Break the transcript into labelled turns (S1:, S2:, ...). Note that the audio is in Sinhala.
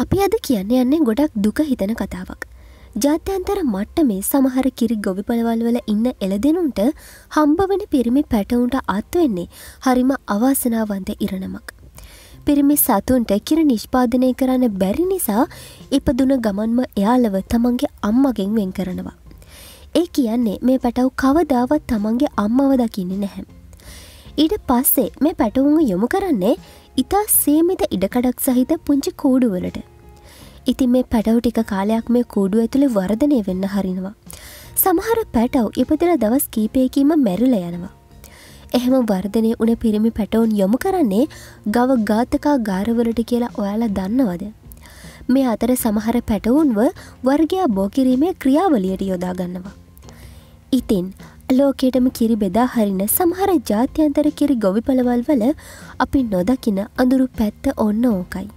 S1: අපි අද කියන්න යන්නේ ගොඩක් දුක හිතන කතාවක්. ජාත්‍යන්තර මට්ට මේ සමහර කිරි ගොවිපලවල්වල ඉන්න එළදෙනුන්ට හම්බවන පිරිමි පැටවුන්ට අත්වෙන්නේ හරිම අවාසනාවන්ත ඉරණමක්. පිරිමි සතුන්ට කිර නිෂ්පාදනය කරන්න බැරි නිසා ඉපදුන ගමන්ම එයාලව තමන්ගේ අම්මගෙන් වෙන් කරනවා. ඒ කියන්නේ මේ පැටව් කවදාවත් තමන්ගේ අම්මව දකින්නේ නැහැ. ඊට පස්සේ මේ පැටවුන් යොමු කරන්නේ ඉතා සේමිත ඉඩකඩක් සහිත පුංචි කූඩුවලට ඉතින් මේ පැටව් ටික කාලයක් මේ කූඩුව ඇතුළි වර්ධනය වෙන්න හරිනවා. සමහර පැටව් ඉපදිල දවස් කීපයකීම මැරිල යනවා. එහෙම වර්ධනය උන පිරිමි පැටවුන් යොමු කරන්නේ ගව ගාතකා ගාරවලට කියලා ඔයාලා දන්නවද. මේ අතර සමහර පැටවුන්ව වර්ගයා බෝකිරීමේ ක්‍රියාවලියට යොදාගන්නවා. ඉතින් ලෝකයටම කිරි බෙදා හරින සමහර ජාත්‍යන්තර කිරි ගොවිපලවල් වල අපි නොදකින අඳුරු පැත්ත ඔන්න ඕකයි.